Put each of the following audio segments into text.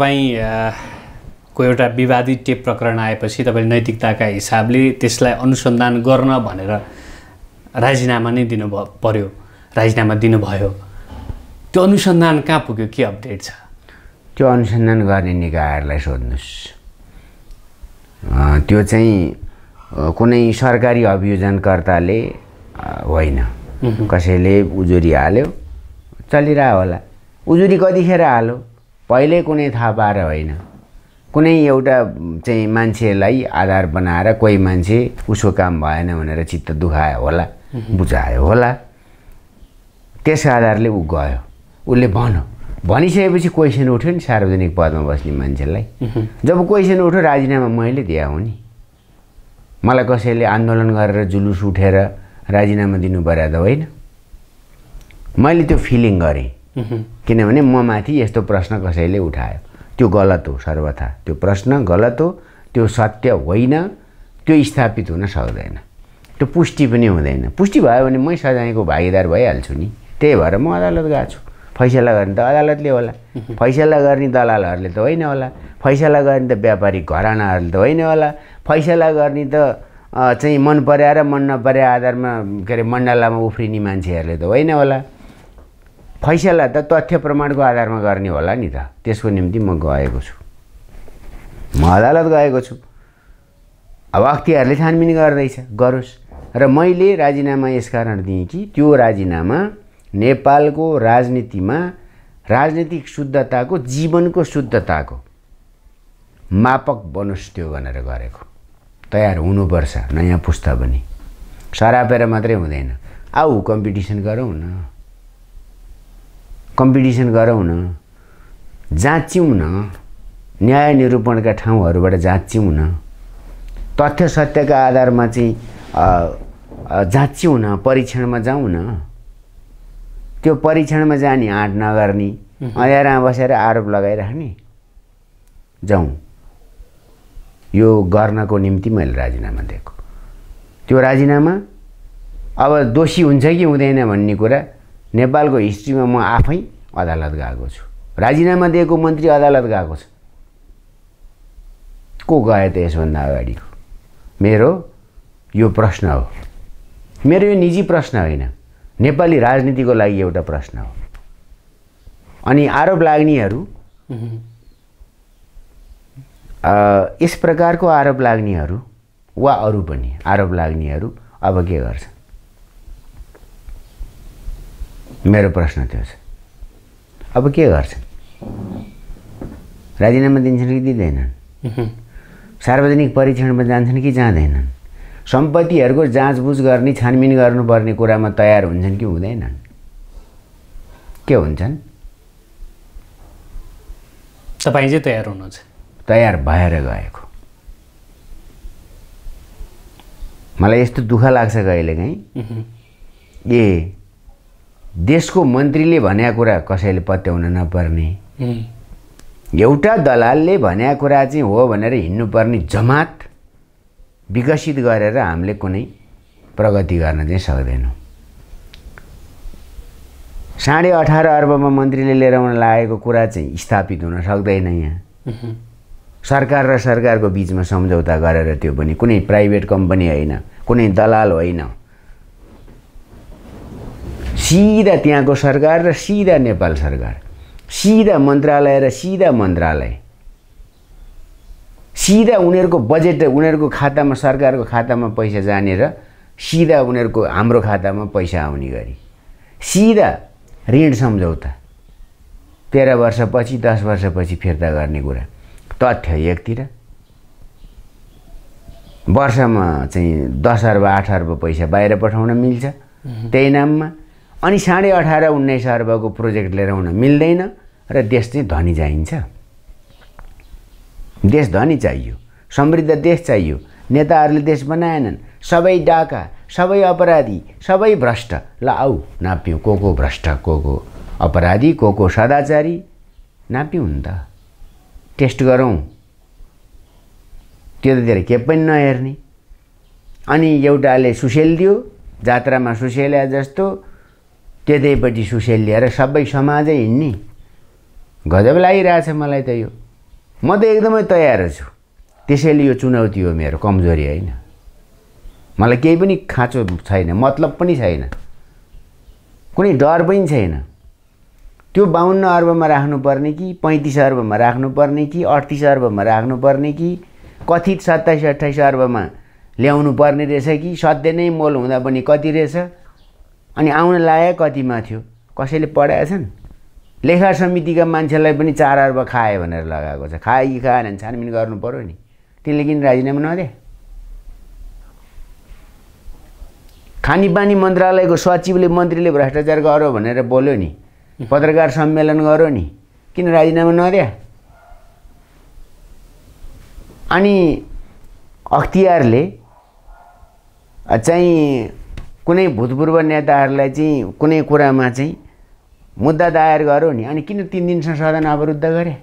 को एउटा विवादित टेप प्रकरण आएपछि तपाईँले नैतिकताका हिसाबले त्यसलाई अनुसन्धान गर्न भनेर राजीनामा नै दिनु पर्यो राजीनामा दिनुभयो त्यो अनुसन्धान कहाँ पुग्यो के अपडेट छ त्यो अनुसन्धान गर्ने निकायहरूलाई सोध्नुहोस् त्यो चाहिँ कुनै सरकारी अभियोजनकर्ताले होइन कसैले उजुरी हाल्यो चलिरह होला उजुरी कतिखेर हाल्यो पहिले कुनै थाहा पाएर होइन कुनै एउटा चाहिँ मान्छेलाई आधार बनाएर कोही मान्छे उसको काम भएन भनेर चित्त दुखायो होला बुझायो होला त्यस आधारले ऊ गयो उसले भन्यो भनिसकेपछि क्वेसन उठ्यो नि सार्वजनिक पदमा बस्ने मान्छेलाई जब क्वेसन उठ्यो राजीनामा मैले दिए हो नि मलाई कसैले आन्दोलन गरेर जुलुस उठेर राजीनामा दिनु पऱ्यो त होइन मैले त्यो फिलिङ गरेँ किनभने म माथि यस्तो प्रश्न कसैले उठायो त्यो गलत हो सर्वथा त्यो प्रश्न गलत हो त्यो सत्य होइन त्यो स्थापित हुन सक्दैन त्यो पुष्टि पनि हुँदैन पुष्टि भयो भने मै सजायको भागीदार भइहाल्छु नि त्यही भएर म अदालत गएको छु फैसला गर्ने त अदालतले होला फैसला गर्ने दलालहरूले त होइन होला फैसला गर्ने त व्यापारी घरानाहरूले त होइन होला फैसला गर्ने त चाहिँ मन पर्या र मन नपरे आधारमा के अरे मण्डलामा उफ्रिने मान्छेहरूले त होइन होला फैसला त तथ्य प्रमाणको आधारमा गर्ने होला नि त त्यसको निम्ति म गएको छु म अदालत गएको छु अब अख्तियारले छानबिन गर्दैछ गरोस् र मैले राजीनामा यसकारण दिएँ कि त्यो राजीनामा नेपालको राजनीतिमा राजनीतिक शुद्धताको जीवनको शुद्धताको मापक बनोस् त्यो भनेर गरेको तयार हुनुपर्छ नयाँ पुस्ता पनि सरापेर मात्रै हुँदैन आऊ कम्पिटिसन गरौँ न कम्पिटिसन गरौँ न जाँच्यौँ न न्याय निरूपणका ठाउँहरूबाट जाँच्यौँ न तथ्य सत्यका आधारमा चाहिँ जाँच्यौँ न परीक्षणमा जाउँ न त्यो परीक्षणमा जाने आँट नगर्ने अँध्यारा बसेर आरोप लगाइराख्ने जाउँ यो गर्नको निम्ति मैले राजीनामा दिएको त्यो राजीनामा अब दोषी हुन्छ कि हुँदैन भन्ने कुरा नेपालको हिस्ट्रीमा म आफै अदालत गएको छु राजीनामा दिएको मन्त्री अदालत गएको छ को गए त यसभन्दा अगाडिको मेरो यो प्रश्न हो मेरो यो निजी प्रश्न होइन नेपाली राजनीतिको लागि एउटा प्रश्न हो अनि आरोप लाग्नेहरू यस प्रकारको आरोप लाग्नेहरू वा अरू पनि आरोप लाग्नेहरू अब के गर्छ मेरो प्रश्न त्यो छ अब के गर्छन् राजीनामा दिन्छन् कि दिँदैनन् सार्वजनिक परीक्षणमा जान्छन् कि जाँदैनन् सम्पत्तिहरूको जाँचबुझ गर्ने छानबिन गर्नुपर्ने कुरामा तयार हुन्छन् कि हुँदैनन् के हुन्छन् तपाईँ चाहिँ तयार हुनुहुन्छ तयार भएर गएको मलाई यस्तो दुःख लाग्छ कहिलेकाहीँ ए देशको मन्त्रीले भनेको कुरा कसैले पत्याउन नपर्ने एउटा दलालले भनेको कुरा चाहिँ हो भनेर हिँड्नुपर्ने जमात विकसित गरेर हामीले कुनै प्रगति गर्न चाहिँ सक्दैनौँ साढे अठार अर्बमा मन्त्रीले लिएर आउन लागेको कुरा चाहिँ स्थापित हुन सक्दैन यहाँ सरकार र सरकारको बिचमा सम्झौता गरेर त्यो पनि कुनै प्राइभेट कम्पनी होइन कुनै दलाल होइन सिधा त्यहाँको सरकार र सिधा नेपाल सरकार सिधा मन्त्रालय र सिधा मन्त्रालय सिधा उनीहरूको बजेट उनीहरूको खातामा सरकारको खातामा पैसा जाने र सिधा उनीहरूको हाम्रो खातामा पैसा आउने गरी सिधा ऋण सम्झौता तेह्र वर्षपछि दस वर्षपछि फिर्ता गर्ने कुरा तथ्य एकतिर वर्षमा चाहिँ दस अर्ब आठ अर्ब पैसा बाहिर पठाउन मिल्छ त्यही नाममा अनि साढे अठार उन्नाइस अर्बको प्रोजेक्ट लिएर आउन मिल्दैन र देश चाहिँ धनी चाहिन्छ देश धनी चाहियो समृद्ध देश चाहियो नेताहरूले देश बनाएनन् सबै डाका सबै अपराधी सबै भ्रष्ट ल आऊ नाप्यौँ को को भ्रष्ट को को अपराधी को को सदाचारी नाप्यौँ नि त टेस्ट गरौँ त्यो त्यतातिर के पनि नहेर्ने अनि एउटाले सुसेल दियो जात्रामा सुसेल्या जस्तो त्यतैपट्टि सुसेल लिएर सबै समाजै हिँड्ने गजब लागिरहेछ मलाई त यो म त एकदमै तयार छु त्यसैले यो चुनौती हो मेरो कमजोरी होइन मलाई केही पनि खाँचो छैन मतलब पनि छैन कुनै डर पनि छैन त्यो बाहुन्न अर्बमा राख्नुपर्ने कि पैँतिस अर्बमा राख्नुपर्ने कि अडतिस अर्बमा राख्नुपर्ने कि कथित सत्ताइस अट्ठाइस अर्बमा ल्याउनु पर्ने रहेछ कि सत्य नै मोल हुँदा पनि कति रहेछ अनि आउन लायक कतिमा थियो कसैले पढाएछन् लेखा समितिका मान्छेलाई पनि चार अर्ब खाए भनेर लगाएको छ खाए कि खाएन भने छानबिन गर्नु पऱ्यो नि त्यसले किन राजीनामा नदे खानेपानी मन्त्रालयको सचिवले मन्त्रीले भ्रष्टाचार गर भनेर बोल्यो नि पत्रकार सम्मेलन गर्यो नि किन राजीनामा नद्या अनि अख्तियारले चाहिँ कुनै भूतपूर्व नेताहरूलाई चाहिँ कुनै कुरामा चाहिँ मुद्दा दायर गरौ नि अनि किन तिन दिनसम्म सदन अवरुद्ध गरे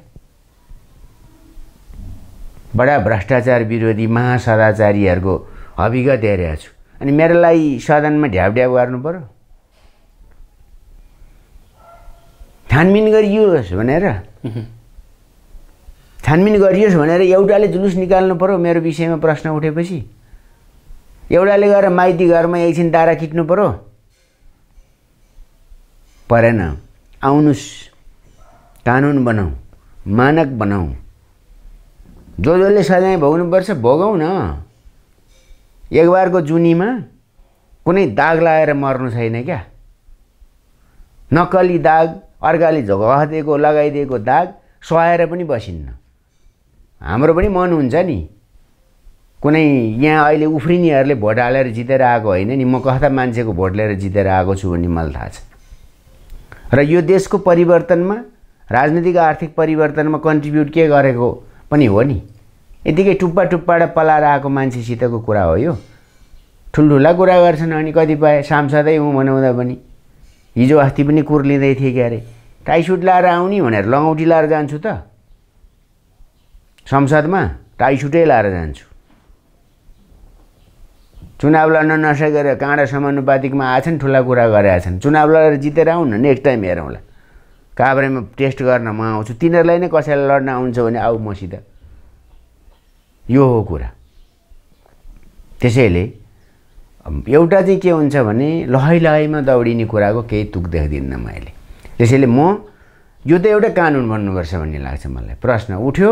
बडा भ्रष्टाचार विरोधी महासदाचारीहरूको हविगत हेरेको छु अनि लागि सदनमा ढ्याब गर्नु पऱ्यो छानबिन गरियोस् भनेर छानबिन गरियोस् भनेर एउटाले जुलुस निकाल्नु पऱ्यो मेरो विषयमा प्रश्न उठेपछि एउटाले गएर माइती घरमा एकछिन दारा किट्नु पऱ्यो परेन आउनुहोस् कानुन बनाऊ मानक बनाऊ जो जसले सजाय भोग्नुपर्छ भोगौ न एकबारको जुनीमा कुनै दाग लगाएर मर्नु छैन क्या नक्कली दाग अर्काले घदिएको लगाइदिएको दाग सहाएर पनि बसिन्न हाम्रो पनि मन हुन्छ नि कुनै यहाँ अहिले उफ्रिनेहरूले भोट हालेर जितेर आएको होइन नि म कस्ता मान्छेको भोट लिएर जितेर आएको छु भन्ने मलाई थाहा छ र यो देशको परिवर्तनमा राजनीतिक आर्थिक परिवर्तनमा कन्ट्रिब्युट के गरेको पनि हो नि यतिकै टुप्पा टुप्पाबाट पलाएर आएको मान्छेसितको कुरा हो यो ठुल्ठुला कुरा गर्छन् अनि कतिपय सांसदै हुँ भनाउँदा पनि हिजो अस्ति पनि कुर कुर्लिँदै थिएँ क्या अरे टाइसुट लाएर आउने भनेर लङ्गौटी लाएर जान्छु त संसदमा टाइसुटै लाएर जान्छु चुनाव लड्न नसकेर काँडा समानुपातिकमा आएछन् ठुला कुरा गरेका छन् चुनाव लडेर जितेर आउन नेक्स्ट टाइम हेरौँला काभ्रेमा टेस्ट गर्न म आउँछु तिनीहरूलाई नै कसैलाई लड्न आउँछ भने आऊ मसित यो हो कुरा त्यसैले एउटा चाहिँ के हुन्छ भने लहै लहैमा दौडिने कुराको केही तुक देख्दिनँ मैले त्यसैले म यो त एउटा कानुन बन्नुपर्छ भन्ने लाग्छ मलाई प्रश्न उठ्यो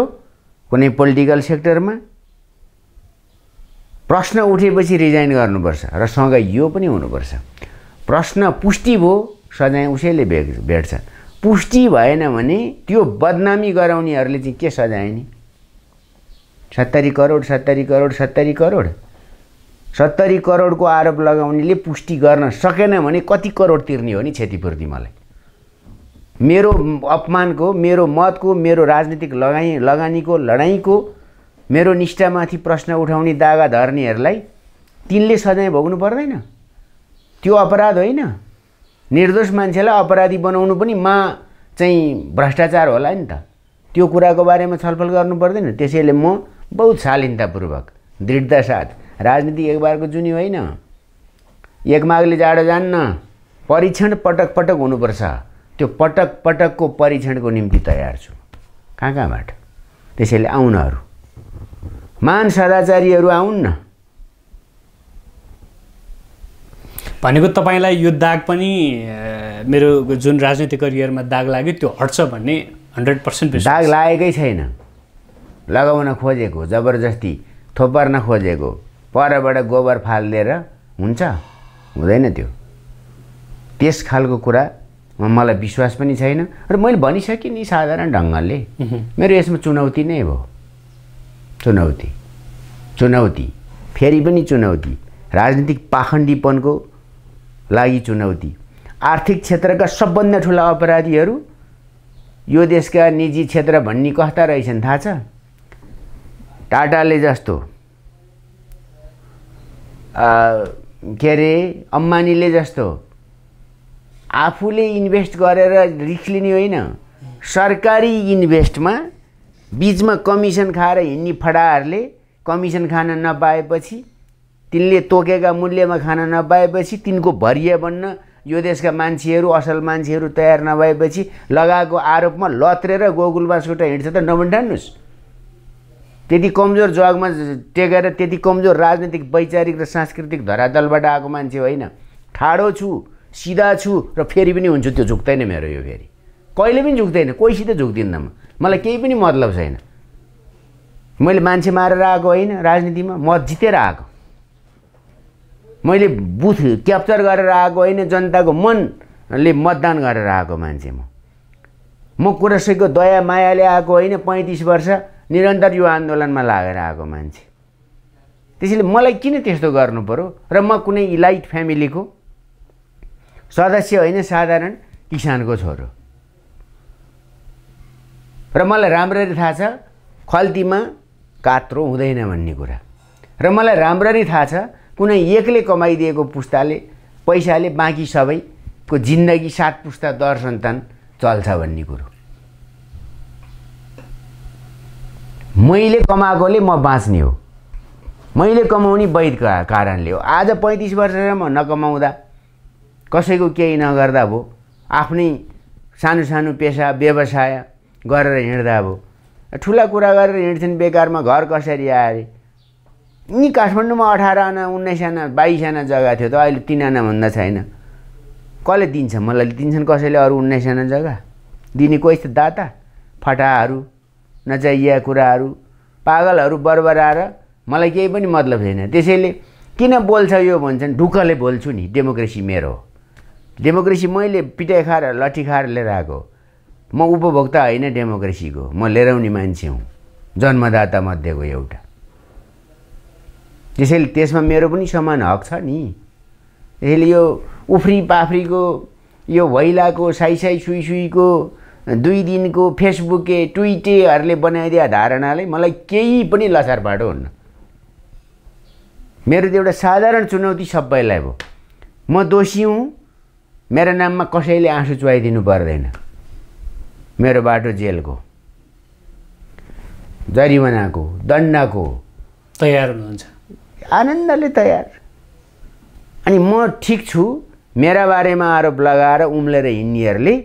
कुनै पोलिटिकल सेक्टरमा प्रश्न उठेपछि रिजाइन गर्नुपर्छ र सँगै यो पनि हुनुपर्छ प्रश्न पुष्टि भयो सजाय उसैले भेट भेट्छ पुष्टि भएन भने त्यो बदनामी गराउनेहरूले चाहिँ के सजाय नि सत्तरी करोड सत्तरी करोड सत्तरी करोड सत्तरी करोडको आरोप लगाउनेले पुष्टि गर्न सकेन भने कति करोड तिर्ने हो नि क्षतिपूर्ति मलाई मेरो अपमानको मेरो मतको मेरो राजनीतिक लगाइ लगानीको लडाइँको मेरो निष्ठामाथि प्रश्न उठाउने दागा धर्नेहरूलाई तिनले सजाय भोग्नु पर्दैन त्यो अपराध होइन निर्दोष मान्छेलाई अपराधी बनाउनु पनि मा चाहिँ भ्रष्टाचार होला नि त त्यो कुराको बारेमा छलफल गर्नु पर्दैन त्यसैले म बहुत शालीनतापूर्वक दृढता साथ राजनीति एकबारको जुनी होइन एकमागले जाडो जान्न परीक्षण पटक पटक हुनुपर्छ त्यो पटक पटकको परीक्षणको निम्ति तयार छु कहाँ कहाँबाट त्यसैले आउनहरू मान सदाचारीहरू आउन्न भनेको तपाईँलाई यो दाग पनि मेरो जुन राजनीतिक करियरमा दाग लाग्यो त्यो हट्छ भन्ने हन्ड्रेड पर्सेन्ट दाग लागेकै छैन लगाउन खोजेको जबरजस्ती थोपर्न खोजेको परबाट गोबर फालिदिएर हुन्छ हुँदैन त्यो त्यस खालको कुरामा मलाई विश्वास पनि छैन र मैले भनिसकेँ नि साधारण ढङ्गले मेरो यसमा चुनौती नै भयो चुनौती चुनौती फेरि पनि चुनौती राजनीतिक पाखण्डीपनको लागि चुनौती आर्थिक क्षेत्रका सबभन्दा ठुला अपराधीहरू यो देशका निजी क्षेत्र भन्ने कस्ता रहेछन् थाहा छ टाटाले जस्तो के अरे अम्बानीले जस्तो आफूले इन्भेस्ट गरेर रिस्क लिने होइन सरकारी इन्भेस्टमा बिचमा कमिसन खाएर हिँड्ने फडाहरूले कमिसन खान नपाएपछि तिनले तोकेका मूल्यमा खान नपाएपछि तिनको भरिया बन्न यो देशका मान्छेहरू असल मान्छेहरू तयार नभएपछि लगाएको आरोपमा लत्रेर गोकुल हिँड्छ त नभन्ठान्नुहोस् त्यति कमजोर जगमा टेकेर त्यति कमजोर राजनीतिक वैचारिक र सांस्कृतिक धरातलबाट आएको मान्छे होइन ठाडो छु सिधा छु र फेरि पनि हुन्छु त्यो झुक्दैन मेरो यो फेरि कहिले पनि झुक्दैन कोहीसित झुक्दिनँ म मलाई केही पनि मतलब छैन मैले मान्छे मारेर आएको होइन राजनीतिमा म जितेर आएको मैले बुथ क्याप्चर गरेर आएको होइन जनताको मनले मतदान गरेर आएको मान्छे म म कुरसैको दया मायाले आएको होइन पैँतिस वर्ष निरन्तर यो आन्दोलनमा लागेर आएको मान्छे त्यसैले मलाई किन त्यस्तो गर्नु पऱ्यो र म कुनै इलाइट फ्यामिलीको सदस्य होइन साधारण किसानको छोरो र मलाई राम्ररी थाहा छ खल्तीमा कात्रो हुँदैन भन्ने कुरा र मलाई राम्ररी थाहा छ कुनै एकले कमाइदिएको पुस्ताले पैसाले बाँकी सबैको जिन्दगी सात पुस्ता दर सन्तान चल्छ भन्ने कुरो मैले कमाएकोले म बाँच्ने हो मैले कमाउने वैध कारणले हो आज पैँतिस वर्षसम्म नकमाउँदा कसैको केही नगर्दा भयो आफ्नै सानो सानो पेसा व्यवसाय गरेर हिँड्दा अब ठुला कुरा गरेर हिँड्छन् बेकारमा घर कसरी आयो अरे यहीँ काठमाडौँमा अठार आना उन्नाइस आना बाइस आना जग्गा थियो त अहिले तिन भन्दा छैन कसले दिन्छ मलाई दिन्छन् कसैले अरू उन्नाइस आना जग्गा दिने कोही त दाता फटाहरू नचाहिया कुराहरू पागलहरू बरबराएर मलाई केही पनि मतलब छैन त्यसैले किन बोल्छ यो भन्छन् ढुक्कले बोल्छु नि डेमोक्रेसी मेरो हो डेमोक्रेसी मैले पिटाइ खाएर लट्ठी खाएर लिएर आएको हो म उपभोक्ता होइन डेमोक्रेसीको म लिएर आउने मान्छे हुँ जन्मदाता मध्येको एउटा त्यसैले त्यसमा मेरो पनि समान हक छ नि त्यसैले यो उफ्री पाफ्रीको यो भैलाको साई साई सुई सुईको दुई दिनको फेसबुके ट्विटेहरूले बनाइदिया धारणाले मलाई केही पनि लसार बाटो हुन्न मेरो त एउटा साधारण चुनौती सबैलाई भयो म दोषी हुँ मेरो नाममा कसैले आँसु चुहाइदिनु पर्दैन मेरो बाटो जेलको जरिमानाको दण्डको तयार हुनुहुन्छ आनन्दले तयार अनि म ठिक छु मेरा बारेमा आरोप लगाएर उम्लेर हिँड्नेहरूले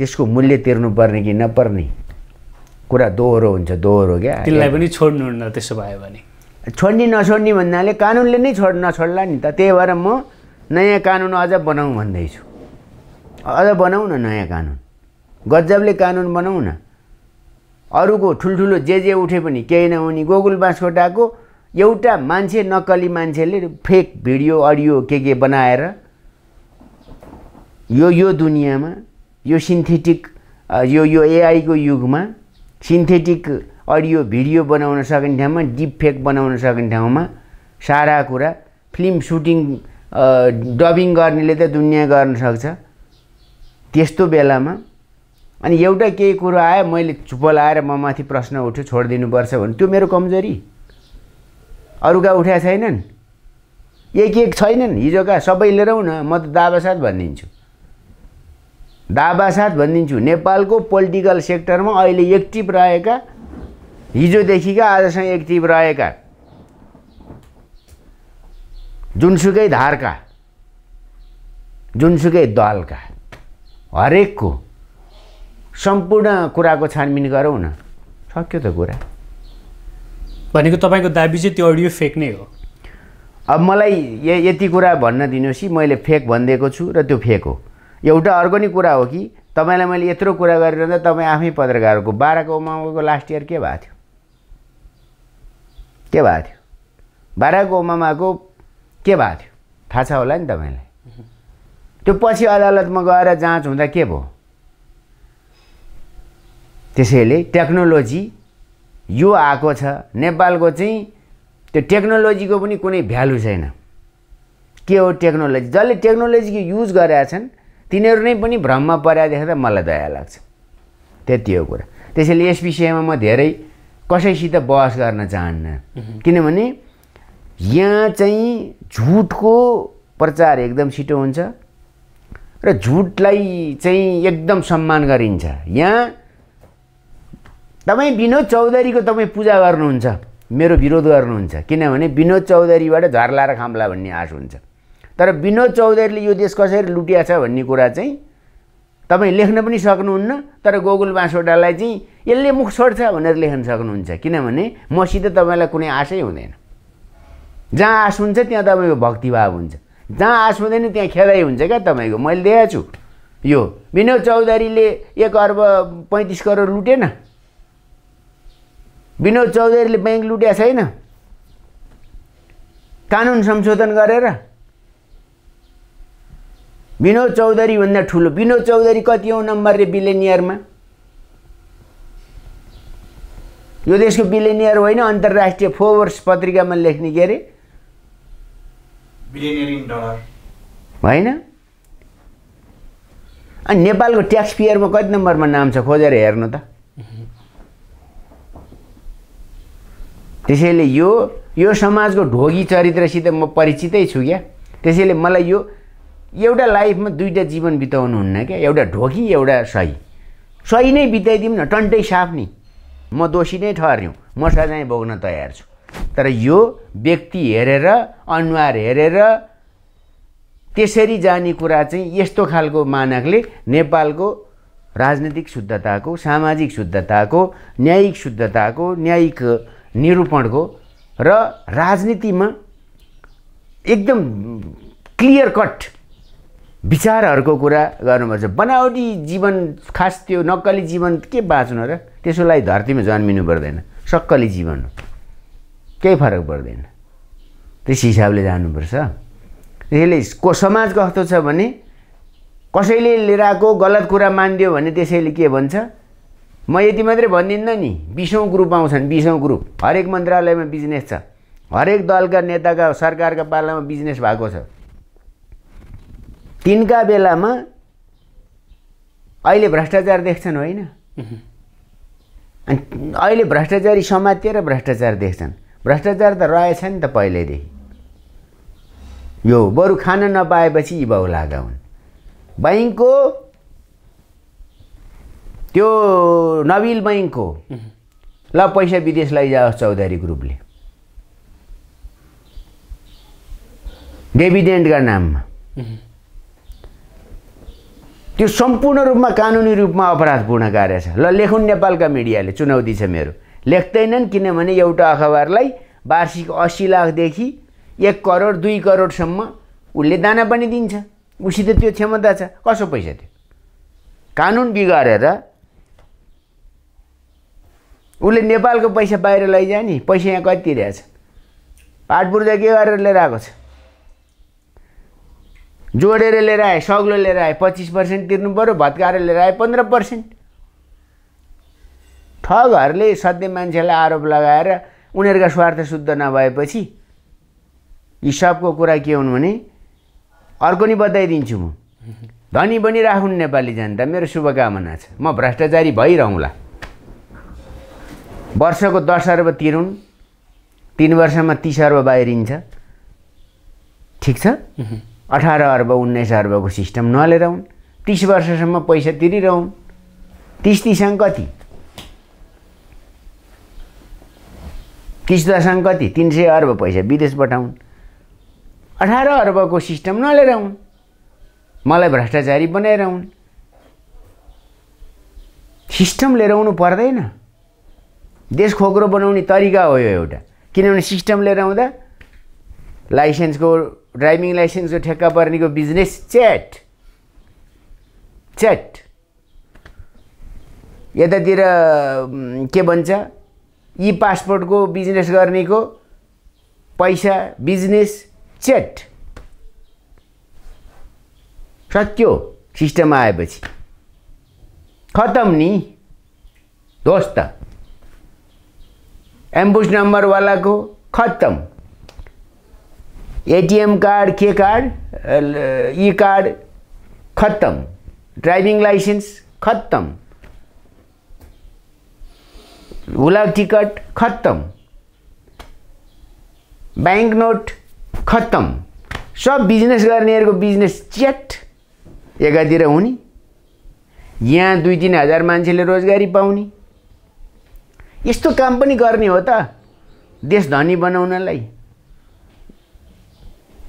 त्यसको मूल्य तिर्नुपर्ने कि नपर्ने कुरा दोहोरो हुन्छ दोहोरो क्या त्यसलाई पनि छोड्नुहुन्न त्यसो भयो भने छोड्ने नछोड्ने भन्नाले कानुनले नै छोड नछोड्ला नि त त्यही भएर म नयाँ कानुन अझ बनाउँ भन्दैछु अझ बनाउँ न नयाँ कानुन गजबले कानुन बनाऊ न अरूको ठुल्ठुलो जे जे उठे पनि केही नहुने गोकुल बाँसकोटाको एउटा मान्छे नक्कली मान्छेले फेक भिडियो अडियो के के बनाएर यो यो दुनियाँमा यो सिन्थेटिक यो यो एआईको युगमा सिन्थेटिक अडियो भिडियो बनाउन सक्ने ठाउँमा डिप फेक बनाउन सक्ने ठाउँमा सारा कुरा फिल्म सुटिङ डबिङ गर्नेले त दुनियाँ गर्न सक्छ त्यस्तो बेलामा अनि एउटा केही कुरो आयो मैले चुप लगाएर म माथि प्रश्न उठ्यो छोडिदिनुपर्छ भने त्यो मेरो कमजोरी अरूका उठाएको छैनन् एक एक छैनन् हिजोका सबै लिएर न म त दाबासाथ भनिदिन्छु दाबासाथ भनिदिन्छु नेपालको पोलिटिकल सेक्टरमा अहिले एक्टिभ रहेका हिजोदेखिका आजसम्म एक्टिभ रहेका जुनसुकै धारका जुनसुकै दलका हरेकको सम्पूर्ण कुराको छानबिन गरौँ न सक्यो त कुरा भनेको तपाईँको दाबी चाहिँ त्यो अडियो फेक नै हो अब मलाई यति कुरा भन्न दिनुहोस् कि मैले फेक भनिदिएको छु र त्यो फेक हो एउटा अर्को नै कुरा हो कि तपाईँलाई मैले यत्रो कुरा गरिरहँदा तपाईँ आफै पत्रकारको बाह्रको ओमामाको लास्ट इयर के भएको थियो के भएको थियो बाह्रको ओमामाको के भएको थियो थाहा छ होला नि तपाईँलाई त्यो पछि अदालतमा गएर जाँच हुँदा के भयो त्यसैले टेक्नोलोजी यो आएको छ नेपालको चाहिँ त्यो टेक्नोलोजीको पनि कुनै भ्यालु छैन के हो टेक्नोलोजी जसले टेक्नोलोजीको युज गरेका छन् तिनीहरू नै पनि भ्रममा परेर देखेर मलाई दया लाग्छ त्यति हो कुरा त्यसैले यस विषयमा म धेरै कसैसित बहस गर्न चाहन्न किनभने यहाँ चाहिँ झुटको प्रचार एकदम छिटो हुन्छ र झुटलाई चाहिँ एकदम सम्मान गरिन्छ यहाँ तपाईँ विनोद चौधरीको तपाईँ पूजा गर्नुहुन्छ मेरो विरोध गर्नुहुन्छ किनभने विनोद चौधरीबाट झर्ला र खाम्ला भन्ने आश हुन्छ तर विनोद चौधरीले यो देश कसरी लुटिया छ भन्ने कुरा चाहिँ तपाईँ लेख्न पनि सक्नुहुन्न तर गोगुल बाँसवटालाई चाहिँ यसले मुख छोड्छ भनेर लेख्न सक्नुहुन्छ किनभने मसित तपाईँलाई कुनै आशै हुँदैन जहाँ आश हुन्छ त्यहाँ तपाईँको भक्तिभाव हुन्छ जहाँ आश हुँदैन त्यहाँ खेदाइ हुन्छ क्या तपाईँको मैले देखाएको छु यो विनोद चौधरीले एक अर्ब पैँतिस करोड लुटेन विनोद चौधरीले ब्याङ्क लुट्या छैन कानुन संशोधन गरेर विनोद चौधरीभन्दा ठुलो विनोद चौधरी कति नम्बर नम्बरले बिलेनियरमा यो देशको बिलेनियर होइन अन्तर्राष्ट्रिय फोवर्स पत्रिकामा लेख्ने के अरे होइन अनि नेपालको ट्याक्स पेयरमा कति नम्बरमा नाम छ खोजेर हेर्नु त त्यसैले यो यो समाजको ढोगी चरित्रसित म परिचितै छु क्या त्यसैले मलाई यो एउटा लाइफमा दुईवटा जीवन बिताउनु हुन्न क्या एउटा ढोकी एउटा सही सही नै बिताइदिउँ न टन्टै साफ नि म दोषी नै ठहर्यौँ म सजाय भोग्न तयार छु तर यो व्यक्ति हेरेर अनुहार हेरेर त्यसरी जाने कुरा चाहिँ यस्तो खालको मानकले नेपालको राजनीतिक शुद्धताको सामाजिक शुद्धताको न्यायिक शुद्धताको न्यायिक निरूपणको र राजनीतिमा एकदम क्लियर कट विचारहरूको कुरा गर्नुपर्छ बनावटी जीवन खास त्यो नक्कली जीवन के बाँच्नु र त्यसोलाई धरतीमा जन्मिनु पर्दैन सक्कली जीवन हो केही फरक पर्दैन त्यस हिसाबले जानुपर्छ त्यसैले को समाज कस्तो छ भने कसैले लिएर आएको गलत कुरा मानिदियो भने त्यसैले के भन्छ म यति मात्रै भनिदिन्न नि बिसौँ ग्रुप आउँछन् बिसौँ ग्रुप हरेक मन्त्रालयमा बिजनेस छ हरेक दलका नेताका सरकारका पालामा बिजनेस भएको छ तिनका बेलामा अहिले भ्रष्टाचार देख्छन् होइन अनि अहिले भ्रष्टाचारी समातेर भ्रष्टाचार देख्छन् भ्रष्टाचार त रहेछ नि त पहिल्यैदेखि यो बरु खान नपाएपछि यी लागा हुन् बैङ्कको त्यो नबिल बैङ्कको ल पैसा विदेश लैजाओस् चौधरी ग्रुपले डेभिडेन्टका नाममा त्यो सम्पूर्ण रूपमा कानुनी रूपमा अपराधपूर्ण कार्य छ ल लेखुन् नेपालका मिडियाले चुनौती छ मेरो लेख्दैनन् किनभने एउटा अखबारलाई वार्षिक असी लाखदेखि एक करोड दुई करोडसम्म उसले दाना पनि दिन्छ उसित त्यो क्षमता छ कसो पैसा त्यो कानुन बिगारेर उसले नेपालको पैसा बाहिर लैजाने पैसा यहाँ कति तिरेछ पाटपुर्जा के गरेर लिएर आएको छ जोडेर लिएर आए सग्लो लिएर आए पच्चिस पर्सेन्ट तिर्नु पऱ्यो भत्काएर लिएर आए पन्ध्र पर्सेन्ट ठगहरूले सधैँ मान्छेलाई आरोप लगाएर उनीहरूका स्वार्थ शुद्ध नभएपछि यी सबको कुरा के हुन् भने अर्को नि बताइदिन्छु म धनी पनि राखुन् नेपाली जनता मेरो शुभकामना छ म भ्रष्टाचारी भइरहँला वर्षको दस अर्ब तिरुन् तिन वर्षमा तिस अर्ब बाहिरिन्छ ठिक छ अठार अर्ब उन्नाइस अर्बको सिस्टम नलेर हुन् तिस वर्षसम्म पैसा तिरिरहन् तिस तिसँग कति तिस दसँग कति तिन सय अर्ब पैसा विदेश पठाउन् अठार अर्बको सिस्टम नलिएर हुन् मलाई भ्रष्टाचारी बनाएर हुन् सिस्टम लिएर आउनु पर्दैन देश खोक्रो बनाउने तरिका हो यो एउटा किनभने सिस्टम लिएर आउँदा लाइसेन्सको ड्राइभिङ लाइसेन्सको ठेक्का पर्नेको बिजनेस च्याट च्याट यतातिर के भन्छ यी पासपोर्टको बिजनेस गर्नेको पैसा बिजनेस च्याट सक्यो सिस्टम आएपछि खतम नि दोस्त एम्बुस नम्बरवालाको वालाको खत्तम, कार्ड के कार्ड ई कार्ड खत्तम, ड्राइभिङ लाइसेन्स खत्तम, हुलाक टिकट खत्तम, ब्याङ्क नोट खत्तम सब बिजनेस गर्नेहरूको बिजनेस च्याट एकातिर हुने यहाँ दुई तिन हजार मान्छेले रोजगारी पाउने यस्तो काम पनि गर्ने हो त देश धनी बनाउनलाई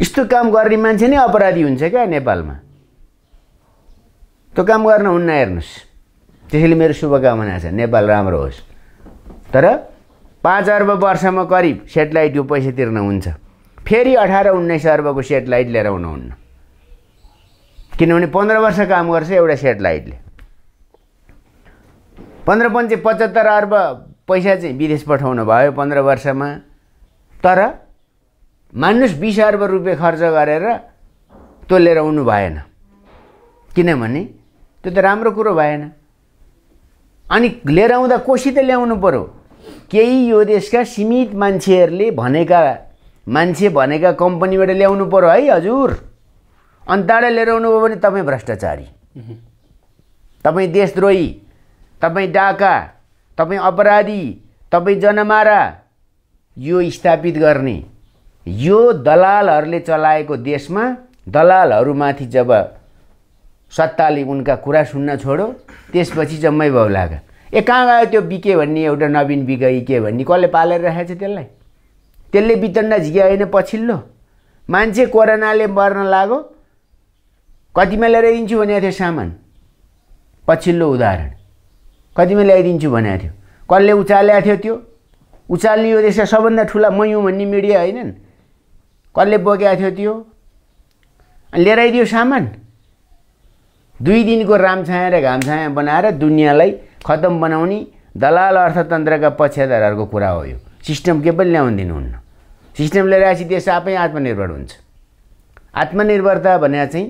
यस्तो काम गर्ने मान्छे नै अपराधी हुन्छ क्या नेपालमा त्यो काम गर्न हुन्न हेर्नुहोस् त्यसैले मेरो शुभकामना छ नेपाल राम्रो होस् तर पाँच अर्ब वर्षमा करिब सेटेलाइटको पैसा तिर्न हुन्छ फेरि अठार उन्नाइस अर्बको सेटेलाइट लिएर आउनुहुन्न किनभने पन्ध्र वर्ष काम गर्छ एउटा सेटेलाइटले पन्ध्र पन्चे पचहत्तर अर्ब पैसा चाहिँ विदेश पठाउनु भयो पन्ध्र वर्षमा तर मान्नुहोस् बिस अर्ब रुपियाँ खर्च गरेर तोलेर आउनु भएन किनभने त्यो त राम्रो कुरो भएन अनि लिएर आउँदा कोसी त ल्याउनु पऱ्यो केही यो देशका सीमित मान्छेहरूले भनेका मान्छे भनेका कम्पनीबाट ल्याउनु पऱ्यो है हजुर अनि टाढा लिएर आउनुभयो भने तपाईँ भ्रष्टाचारी तपाईँ देशद्रोही तपाईँ डाका तपाईँ अपराधी तपाईँ जनमारा यो स्थापित गर्ने यो दलालहरूले चलाएको देशमा दलालहरूमाथि जब सत्ताले उनका कुरा सुन्न छोड्यो त्यसपछि जम्मै भाउ लाग्यो ए कहाँ गयो त्यो बिके भन्ने एउटा नवीन बिकई के भन्ने कसले पालेर राखेको छ त्यसलाई त्यसले बितन्डा झिक्या होइन पछिल्लो मान्छे कोरोनाले मर्न लाग्यो कतिमा ल्याएर दिन्छु भनेको थियो सामान पछिल्लो उदाहरण कतिमा ल्याइदिन्छु भनेको थियो कसले उचालिएको थियो त्यो उचाल्ने यो देशका सबभन्दा ठुला मयौँ भन्ने मिडिया होइनन् कसले बोकेको थियो त्यो लिएर आइदियो सामान दुई दिनको रामछाया र घामछाया बनाएर दुनियाँलाई खत्तम बनाउने दलाल अर्थतन्त्रका पक्षधारहरूको कुरा हो यो सिस्टम के पनि ल्याउनु दिनुहुन्न सिस्टम लिएर आएपछि देश आफै आत्मनिर्भर हुन्छ आत्मनिर्भरता भनेर चाहिँ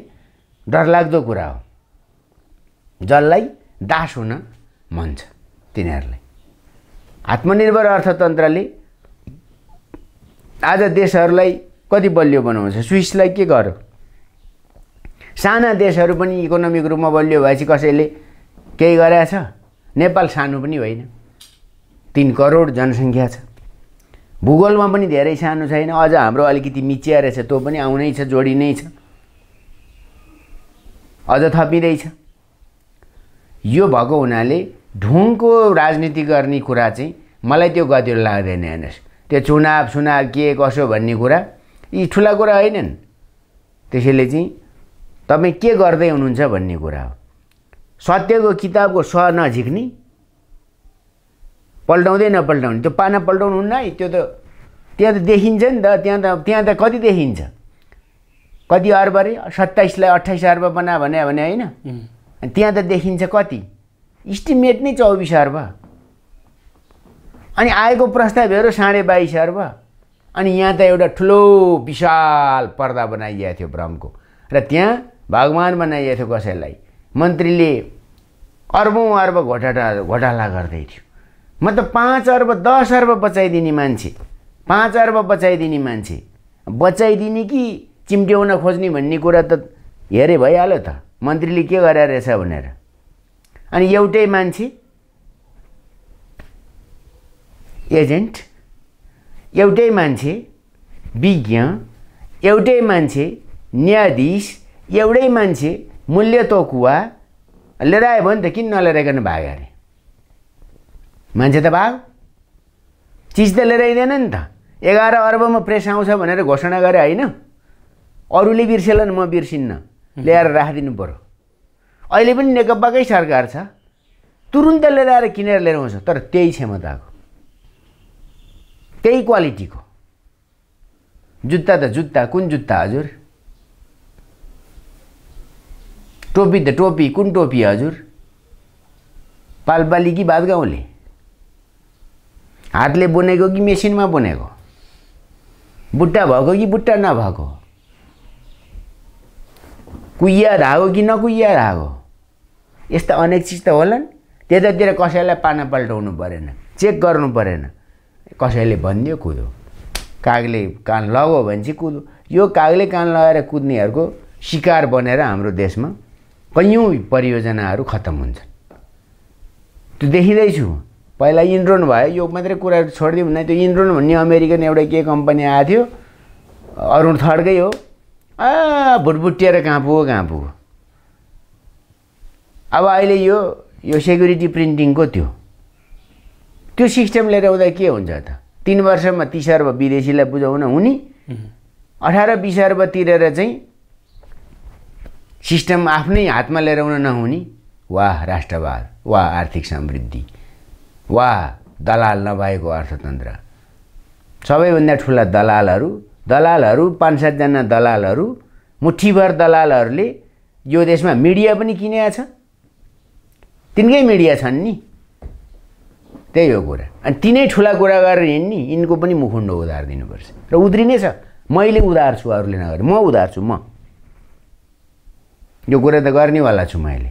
डरलाग्दो कुरा हो जसलाई दास हुन मन छ तिनीहरूलाई आत्मनिर्भर अर्थतन्त्रले आज देशहरूलाई कति बलियो बनाउँछ स्विसलाई के गर साना देशहरू पनि इकोनोमिक रूपमा बलियो भएपछि कसैले केही गराएछ नेपाल सानो पनि होइन तिन करोड जनसङ्ख्या छ भूगोलमा पनि धेरै सानो छैन अझ हाम्रो अलिकति मिचिया रहेछ त्यो पनि आउनै छ जोडी नै छ अझ थपिँदैछ यो भएको हुनाले ढुङको राजनीति गर्ने कुरा चाहिँ मलाई त्यो गतिलो लाग्दैन हेर्नुहोस् त्यो चुनाव सुनाव के कसो भन्ने कुरा यी ठुला कुरा होइनन् त्यसैले चाहिँ तपाईँ के गर्दै हुनुहुन्छ भन्ने कुरा हो सत्यको किताबको स नझिक्ने पल्टाउँदै नपल्टाउने त्यो पाना पल्टाउनु हुन्न है त्यो त त्यहाँ त देखिन्छ नि त त्यहाँ त त्यहाँ त कति देखिन्छ कति अर्ब अरे सत्ताइसलाई अट्ठाइस अर्ब बना भने होइन त्यहाँ त देखिन्छ कति इस्टिमेट नै चौबिस अर्ब अनि आएको प्रस्ताव साढे बाइस अर्ब अनि यहाँ त एउटा ठुलो विशाल पर्दा बनाइएको थियो भ्रमको र त्यहाँ भगवान् बनाइएको थियो कसैलाई मन्त्रीले अर्बौँ अर्ब घोटाटा घोटाला गर्दै थियो म त पाँच अर्ब दस अर्ब बचाइदिने मान्छे पाँच अर्ब बचाइदिने मान्छे बचाइदिने कि चिम्ट्याउन खोज्ने भन्ने कुरा त हेरे भइहाल्यो त मन्त्रीले के गरे रहेछ भनेर अनि एउटै मान्छे एजेन्ट एउटै मान्छे विज्ञ एउटै मान्छे न्यायाधीश एउटै मान्छे मूल्य तोकुवा लिएर आयो भने त किन नलिएर भाग अरे मान्छे त भाग चिज त लिएर आइँदैन नि त एघार अर्बमा प्रेस आउँछ भनेर घोषणा गरे होइन अरूले बिर्सेला म बिर्सिन्न ल्याएर राखिदिनु पऱ्यो अहिले पनि नेकपाकै सरकार छ तुरुन्त लिएर आएर किनेर लिएर आउँछ तर त्यही क्षमताको त्यही क्वालिटीको जुत्ता त जुत्ता कुन जुत्ता हजुर टोपी त टोपी कुन टोपी हजुर पालपाली कि बाद गाउँले हातले बुनेको कि मेसिनमा बुनेको बुट्टा भएको कि बुट्टा नभएको कुहिया धागो कि नकुहिया धागो यस्ता अनेक चिज त होला होलान् त्यतातिर कसैलाई पाना पल्टाउनु परेन चेक गर्नु परेन कसैले भनिदियो कुदो कागले कान लगायो भने चाहिँ कुदो यो कागले कान लगाएर कुद्नेहरूको शिकार बनेर हाम्रो देशमा कैयौँ परियोजनाहरू खत्तम हुन्छन् त्यो देखिँदैछु पहिला इन्ड्रोन भयो यो मात्रै कुराहरू छोडिदियो भने त्यो इन्ड्रोन भन्ने अमेरिकन एउटा के कम्पनी आएको थियो अरुण थर्डकै हो आ भुटभुटिएर कहाँ पुगो कहाँ पुगो अब अहिले यो यो सेक्युरिटी प्रिन्टिङको त्यो त्यो सिस्टम लिएर आउँदा के हुन्छ त तिन वर्षमा तिस अर्ब विदेशीलाई बुझाउन हुने अठार बिस अर्ब तिरेर चाहिँ सिस्टम आफ्नै हातमा लिएर आउन नहुने वा राष्ट्रवाद वा आर्थिक समृद्धि वा दलाल नभएको अर्थतन्त्र सबैभन्दा ठुला दलालहरू दलालहरू पाँच सातजना दलालहरू मुठीभर दलालहरूले यो देशमा मिडिया पनि किनेको छ तिनकै मिडिया छन् नि त्यही हो कुरा अनि तिनै ठुला कुरा गरेर हिँड्ने यिनको पनि मुखुन्डो उधार दिनुपर्छ र उत्रिने छ मैले उधार छु अरूले नगरे म उधार छु म यो कुरा त गर्नेवाला छु मैले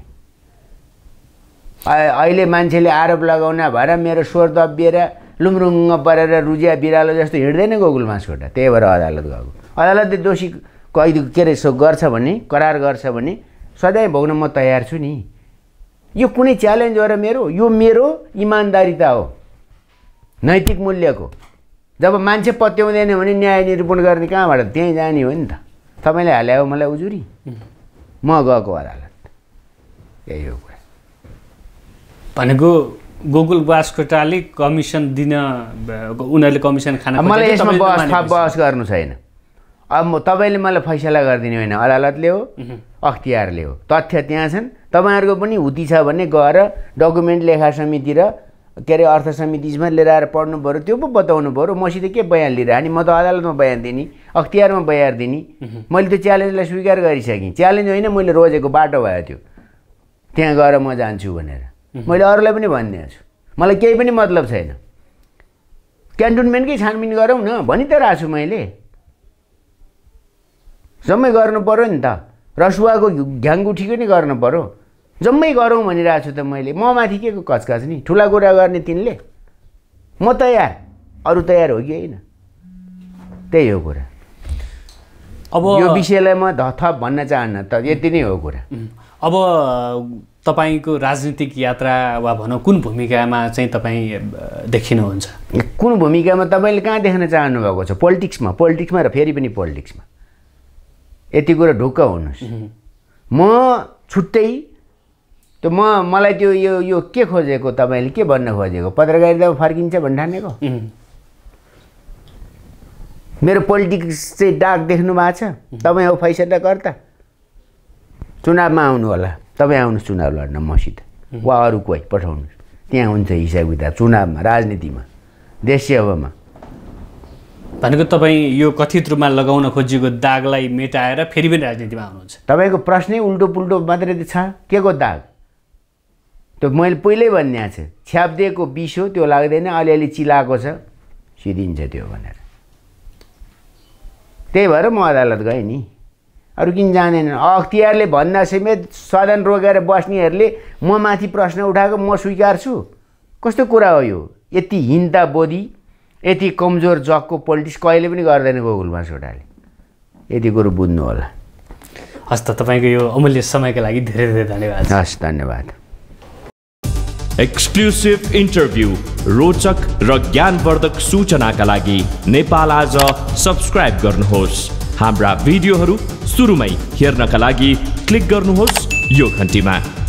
अहिले मान्छेले आरोप लगाउन भएर मेरो स्वर दबिएर लुम्रुङ्ग परेर रुजिया बिरालो जस्तो हिँड्दैन गोकुल मासकोटा त्यही भएर अदालत गएको अदालतले दोषी कैद के अरे गर्छ भने करार गर्छ भने सधैँ भोग्न म तयार छु नि यो कुनै च्यालेन्ज हो र मेरो यो मेरो इमान्दारिता हो नैतिक मूल्यको जब मान्छे पत्याउँदैन भने न्याय निरूपण गर्ने कहाँबाट त्यहीँ जाने हो नि त तपाईँले हाल्यायो मलाई उजुरी म गएको अदालत यही हो कुरा भनेको गोकुल बासकोटाले कमिसन दिन उनीहरूले कमिसन खान मलाई यसमा बहस बहस गर्नु छैन अब म तपाईँले मलाई फैसला गरिदिने होइन अदालतले हो अख्तियारले हो तथ्य त्यहाँ छन् तपाईँहरूको पनि हुती छ भने गएर डकुमेन्ट लेखा समिति र के अरे अर्थ समितिमा लिएर आएर पढ्नु पऱ्यो त्यो पो बताउनु पऱ्यो मसित के बयान लिएर म त अदालतमा बयान दिने अख्तियारमा बयान दिने मैले त्यो च्यालेन्जलाई स्वीकार गरिसकेँ च्यालेन्ज होइन मैले रोजेको बाटो भयो त्यो त्यहाँ गएर म जान्छु भनेर मैले अरूलाई पनि भनिदिएको छु मलाई केही पनि मतलब छैन क्यान्टोनमेन्टकै छानबिन गरौँ न भनि त रहेको छु मैले जम्मै गर्नु पऱ्यो नि त रसुवाको घ्याङगुठीको नि गर्नु पऱ्यो जम्मै गरौँ भनिरहेको छु त मैले म माथि के को कचकच नि ठुला कुरा गर्ने तिनले म तयार अरू तयार हो कि होइन त्यही हो कुरा अब यो विषयलाई म थप भन्न चाहन्न त यति नै हो कुरा अब तपाईँको राजनीतिक यात्रा वा भनौँ कुन भूमिकामा चाहिँ तपाईँ देखिनुहुन्छ कुन भूमिकामा तपाईँले कहाँ देख्न चाहनु भएको छ पोलिटिक्समा पोलिटिक्समा र फेरि पनि पोलिटिक्समा यति कुरो ढुक्क हुनुहोस् म छुट्टै त्यो म मलाई त्यो यो यो के खोजेको तपाईँले के भन्न खोजेको पत्रकारिता फर्किन्छ भन्ने ठानेको मेरो पोलिटिक्स चाहिँ डाक देख्नु भएको छ तपाईँ हो फैसलाकर्ता चुनावमा आउनु होला तपाईँ आउनु चुनाव लड्न मसित वा अरू कोही पठाउनुहोस् त्यहाँ हुन्छ हिसाब किताब चुनावमा राजनीतिमा देश सेवामा भनेको तपाईँ यो कथित रूपमा लगाउन खोजिएको दागलाई मेटाएर फेरि पनि राजनीतिमा आउनुहुन्छ तपाईँको प्रश्नै उल्टो पुल्टो मात्रै छ के को दाग त्यो मैले पहिल्यै भनिदिएको छु छ्यापिदिएको बिस हो त्यो लाग्दैन अलिअलि चिलाएको छ सिधिन्छ त्यो भनेर त्यही भएर म अदालत गएँ नि अरू किन जानेनन् अख्तियारले भन्दा समेत सदन रोकेर बस्नेहरूले म माथि प्रश्न उठाएको म स्वीकार्छु कस्तो कुरा हो यो यति हिन्ता बोधी यति कमजोर जगको पोलिटिक्स कहिले पनि गर्दैन गोकुल बाँसकोटाले यति कुरो बुझ्नु होला हस् त तपाईँको यो अमूल्य समयको लागि धेरै धेरै धन्यवाद हस् धन्यवाद एक्सक्लुसिभ इन्टरभ्यू रोचक र ज्ञानवर्धक सूचनाका लागि नेपाल आज सब्सक्राइब गर्नुहोस् हाम्रा भिडियोहरू सुरुमै हेर्नका लागि क्लिक गर्नुहोस् यो घन्टीमा